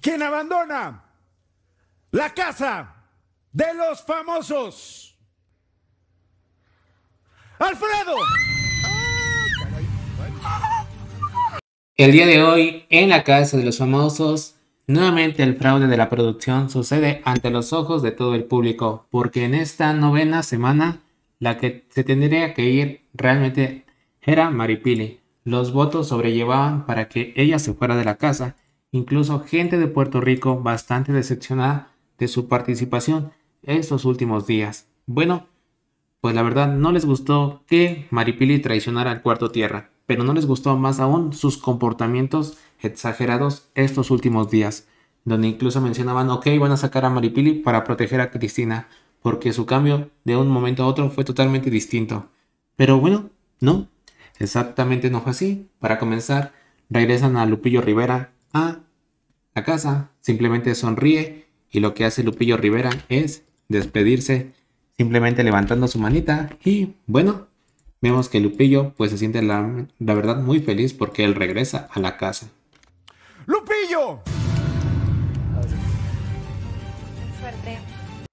quien abandona la casa de los famosos. Alfredo. El día de hoy, en la casa de los famosos, nuevamente el fraude de la producción sucede ante los ojos de todo el público, porque en esta novena semana, la que se tendría que ir realmente era Maripili. Los votos sobrellevaban para que ella se fuera de la casa, incluso gente de Puerto Rico bastante decepcionada de su participación estos últimos días. Bueno, pues la verdad no les gustó que Maripili traicionara al cuarto tierra, pero no les gustó más aún sus comportamientos exagerados estos últimos días, donde incluso mencionaban, ok, van a sacar a Maripili para proteger a Cristina, porque su cambio de un momento a otro fue totalmente distinto. Pero bueno, no, exactamente no fue así. Para comenzar, regresan a Lupillo Rivera a la casa. Simplemente sonríe y lo que hace Lupillo Rivera es despedirse simplemente levantando su manita y bueno, vemos que Lupillo pues se siente la, verdad muy feliz porque él regresa a la casa. ¡Lupillo! Suerte.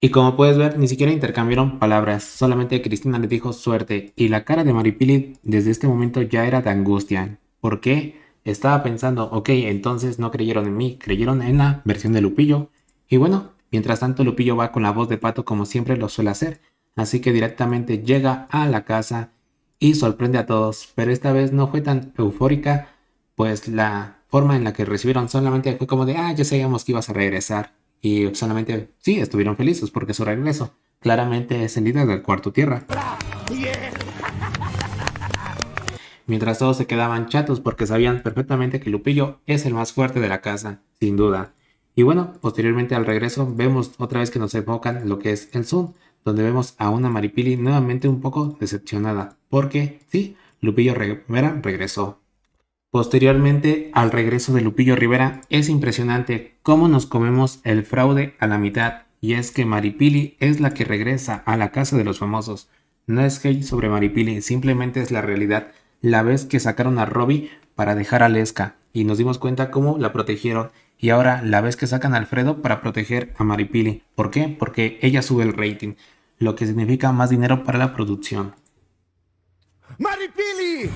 Y como puedes ver, ni siquiera intercambiaron palabras, solamente Cristina le dijo suerte y la cara de Maripili desde este momento ya era de angustia. ¿Por qué? Estaba pensando, ok, entonces no creyeron en mí, creyeron en la versión de Lupillo. Y bueno, mientras tanto Lupillo va con la voz de Pato como siempre lo suele hacer, así que directamente llega a la casa y sorprende a todos, pero esta vez no fue tan eufórica, pues la forma en la que recibieron solamente fue como de, ah, ya sabíamos que ibas a regresar. Y solamente, sí, estuvieron felices porque su regreso claramente es el líder del cuarto tierra mientras todos se quedaban chatos porque sabían perfectamente que Lupillo es el más fuerte de la casa, sin duda. Y bueno, posteriormente al regreso vemos otra vez que nos enfocan lo que es el Zoom, donde vemos a una Maripili nuevamente un poco decepcionada, porque sí, Lupillo Rivera regresó. Posteriormente al regreso de Lupillo Rivera es impresionante cómo nos comemos el fraude a la mitad, y es que Maripili es la que regresa a la casa de los famosos. No es que sobre Maripili, simplemente es la realidad la vez que sacaron a Robbie para dejar a Lesca y nos dimos cuenta cómo la protegieron. Y ahora la vez que sacan a Alfredo para proteger a Maripili. ¿Por qué? Porque ella sube el rating, lo que significa más dinero para la producción. ¡Maripili!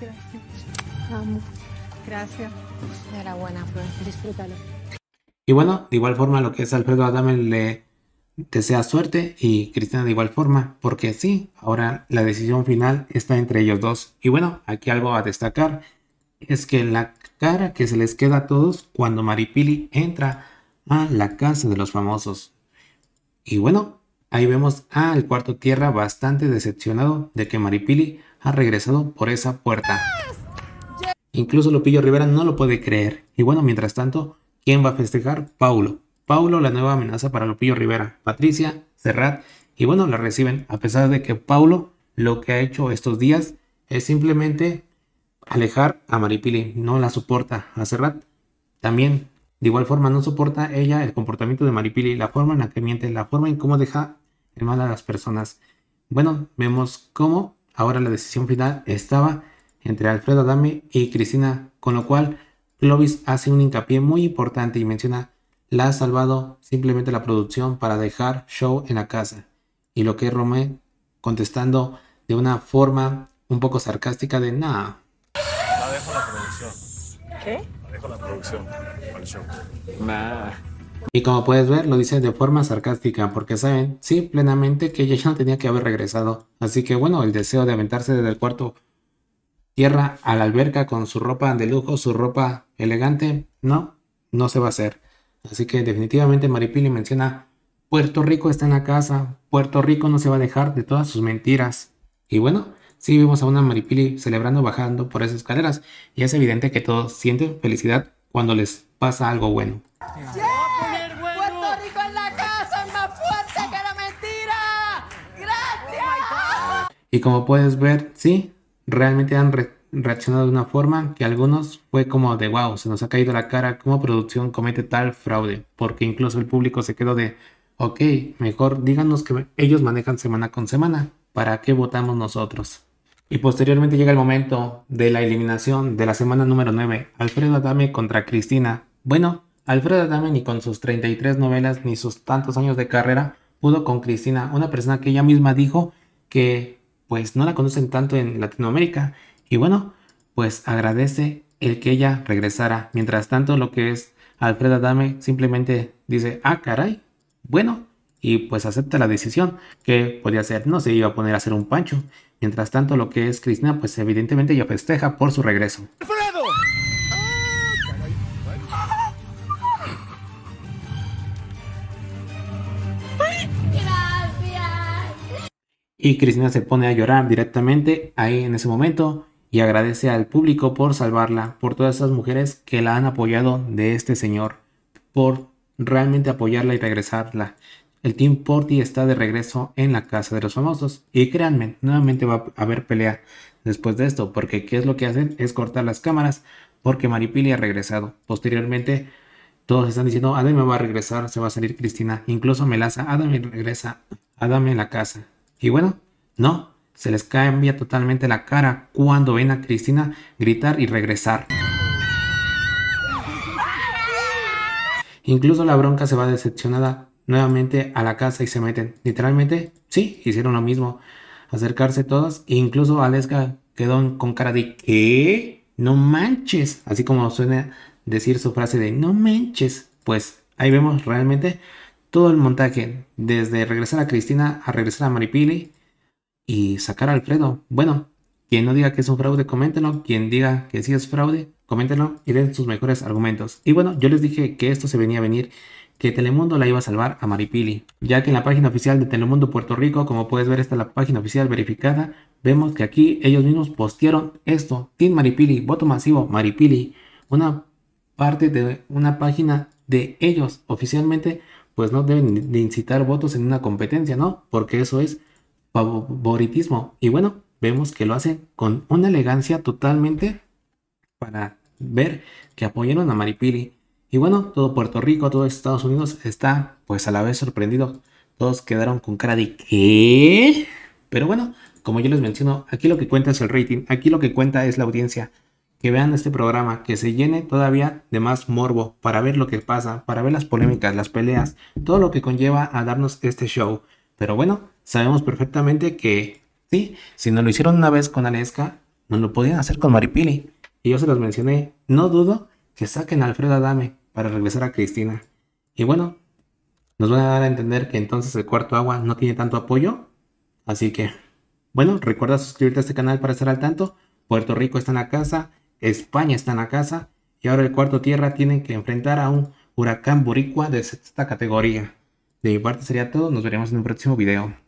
Gracias. Gracias. Enhorabuena, pues, Disfrútalo. Y bueno, de igual forma lo que es Alfredo Adam le desea suerte y Cristina de igual forma, porque sí, ahora la decisión final está entre ellos dos. Y bueno, aquí algo a destacar es que la cara que se les queda a todos cuando Maripili entra a la casa de los famosos. Y bueno, ahí vemos al cuarto tierra bastante decepcionado de que Maripili ha regresado por esa puerta. Incluso Lupillo Rivera no lo puede creer. Y bueno, mientras tanto, ¿quién va a festejar? Paulo Paulo la nueva amenaza para Lupillo Rivera, Patricia, Serrat, y bueno, la reciben, a pesar de que Paulo lo que ha hecho estos días es simplemente alejar a Maripili, no la soporta a Serrat. También, de igual forma, no soporta ella el comportamiento de Maripili, la forma en la que miente, la forma en cómo deja el mal a las personas. Bueno, vemos cómo ahora la decisión final estaba entre Alfredo Adame y Cristina, con lo cual Clovis hace un hincapié muy importante y menciona la ha salvado simplemente la producción para dejar show en la casa. Y lo que Romé contestando de una forma un poco sarcástica de nada. La dejo la producción. ¿Qué? La dejo la producción show. Y como puedes ver, lo dice de forma sarcástica, porque saben, sí, plenamente que ella ya no tenía que haber regresado. Así que bueno, el deseo de aventarse desde el cuarto tierra a la alberca con su ropa de lujo, su ropa elegante, no, no se va a hacer. Así que definitivamente Maripili menciona, Puerto Rico está en la casa, Puerto Rico no se va a dejar de todas sus mentiras. Y bueno, sí vimos a una Maripili celebrando bajando por esas escaleras y es evidente que todos sienten felicidad cuando les pasa algo bueno. Y como puedes ver, sí, realmente han re reaccionó de una forma que algunos fue como de wow, se nos ha caído la cara, ¿cómo producción comete tal fraude? Porque incluso el público se quedó de, ok, mejor díganos que ellos manejan semana con semana, ¿para qué votamos nosotros? Y posteriormente llega el momento de la eliminación de la semana número 9, Alfredo Adame contra Cristina. Bueno, Alfredo Adame ni con sus 33 novelas ni sus tantos años de carrera pudo con Cristina, una persona que ella misma dijo que pues no la conocen tanto en Latinoamérica y bueno, pues agradece el que ella regresara. Mientras tanto, lo que es Alfredo Adame simplemente dice, ah, caray, bueno, y pues acepta la decisión que podía ser, no se iba a poner a hacer un pancho. Mientras tanto, lo que es Cristina, pues evidentemente ella festeja por su regreso. ¡Alfredo! Ah, y Cristina se pone a llorar directamente ahí en ese momento y agradece al público por salvarla, por todas esas mujeres que la han apoyado de este señor, por realmente apoyarla y regresarla. El Team Porty está de regreso en la casa de los famosos y créanme, nuevamente va a haber pelea después de esto, porque qué es lo que hacen es cortar las cámaras porque Maripili ha regresado. Posteriormente todos están diciendo, Adam me va a regresar, se va a salir Cristina, incluso Melaza, Adam regresa, Adam en la casa. Y bueno, no, se les cambia totalmente la cara cuando ven a Cristina gritar y regresar. Incluso la bronca se va decepcionada nuevamente a la casa y se meten. Literalmente, sí, hicieron lo mismo. Acercarse todas E incluso Aleska quedó con cara de ¿qué? No manches. Así como suena decir su frase de no manches. Pues ahí vemos realmente todo el montaje. Desde regresar a Cristina a regresar a Maripili y sacar a Alfredo. Bueno, quien no diga que es un fraude, coméntenlo. Quien diga que sí es fraude, coméntenlo y den sus mejores argumentos. Y bueno, yo les dije que esto se venía a venir, que Telemundo la iba a salvar a Maripili, ya que en la página oficial de Telemundo Puerto Rico, como puedes ver, esta la página oficial verificada, vemos que aquí ellos mismos postearon esto, Team Maripili, voto masivo, Maripili, una parte de una página de ellos oficialmente, pues no deben de incitar votos en una competencia, ¿no? Porque eso es favoritismo. Y bueno, vemos que lo hace con una elegancia totalmente para ver que apoyaron a Maripili. Y bueno, todo Puerto Rico, todo Estados Unidos está pues a la vez sorprendido. Todos quedaron con cara de ¿qué? Pero bueno, como yo les menciono, aquí lo que cuenta es el rating, aquí lo que cuenta es la audiencia. Que vean este programa, que se llene todavía de más morbo para ver lo que pasa, para ver las polémicas, las peleas, todo lo que conlleva a darnos este show. Pero bueno, sabemos perfectamente que sí, si nos lo hicieron una vez con Aleska, nos lo podían hacer con Maripili. Y yo se los mencioné, no dudo que saquen a Alfredo Adame para regresar a Cristina. Y bueno, nos van a dar a entender que entonces el cuarto agua no tiene tanto apoyo. Así que, bueno, recuerda suscribirte a este canal para estar al tanto. Puerto Rico está en la casa, España está en la casa y ahora el cuarto tierra tienen que enfrentar a un huracán boricua de sexta categoría. De mi parte sería todo, nos veremos en un próximo video.